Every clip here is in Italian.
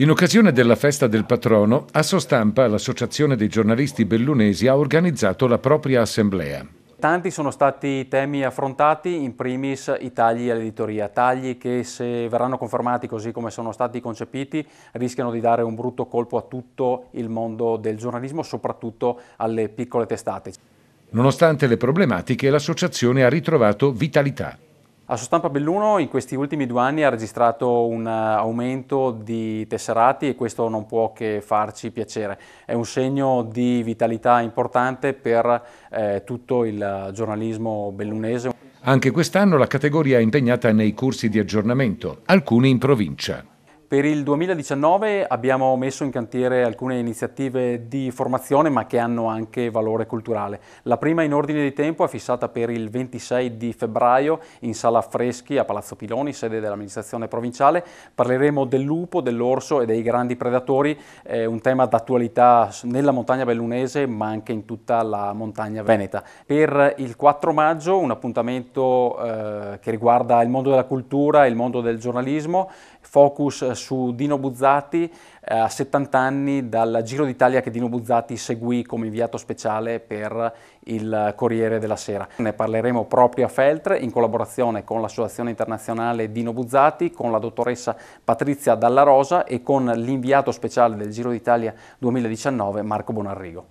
In occasione della festa del patrono, Assostampa, l'Associazione dei giornalisti bellunesi, ha organizzato la propria assemblea. Tanti sono stati i temi affrontati, in primis i tagli all'editoria, tagli che se verranno confermati così come sono stati concepiti rischiano di dare un brutto colpo a tutto il mondo del giornalismo, soprattutto alle piccole testate. Nonostante le problematiche, l'associazione ha ritrovato vitalità. Assostampa Belluno in questi ultimi due anni ha registrato un eh, aumento di tesserati e questo non può che farci piacere. È un segno di vitalità importante per eh, tutto il giornalismo bellunese. Anche quest'anno la categoria è impegnata nei corsi di aggiornamento, alcuni in provincia. Per il 2019 abbiamo messo in cantiere alcune iniziative di formazione ma che hanno anche valore culturale. La prima in ordine di tempo è fissata per il 26 di febbraio in Sala Freschi a Palazzo Piloni, sede dell'amministrazione provinciale. Parleremo del lupo, dell'orso e dei grandi predatori, eh, un tema d'attualità nella montagna bellunese ma anche in tutta la montagna veneta. Per il 4 maggio un appuntamento eh, che riguarda il mondo della cultura e il mondo del giornalismo focus eh, su Dino Buzzati eh, a 70 anni dal Giro d'Italia che Dino Buzzati seguì come inviato speciale per il Corriere della Sera. Ne parleremo proprio a Feltre in collaborazione con l'Associazione Internazionale Dino Buzzati, con la dottoressa Patrizia Dalla Rosa e con l'inviato speciale del Giro d'Italia 2019 Marco Bonarrigo.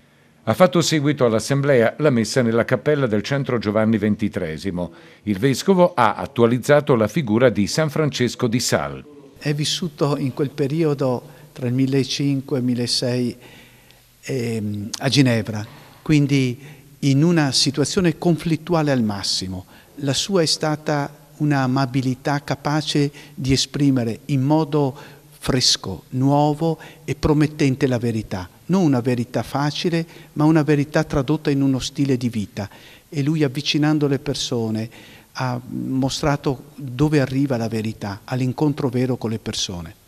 Ha fatto seguito all'assemblea la messa nella cappella del centro Giovanni XXIII. Il vescovo ha attualizzato la figura di San Francesco di Sal è vissuto in quel periodo tra il 1500 e il 1600 ehm, a Ginevra, quindi in una situazione conflittuale al massimo. La sua è stata un'amabilità capace di esprimere in modo fresco, nuovo e promettente la verità. Non una verità facile, ma una verità tradotta in uno stile di vita. E lui avvicinando le persone, ha mostrato dove arriva la verità, all'incontro vero con le persone.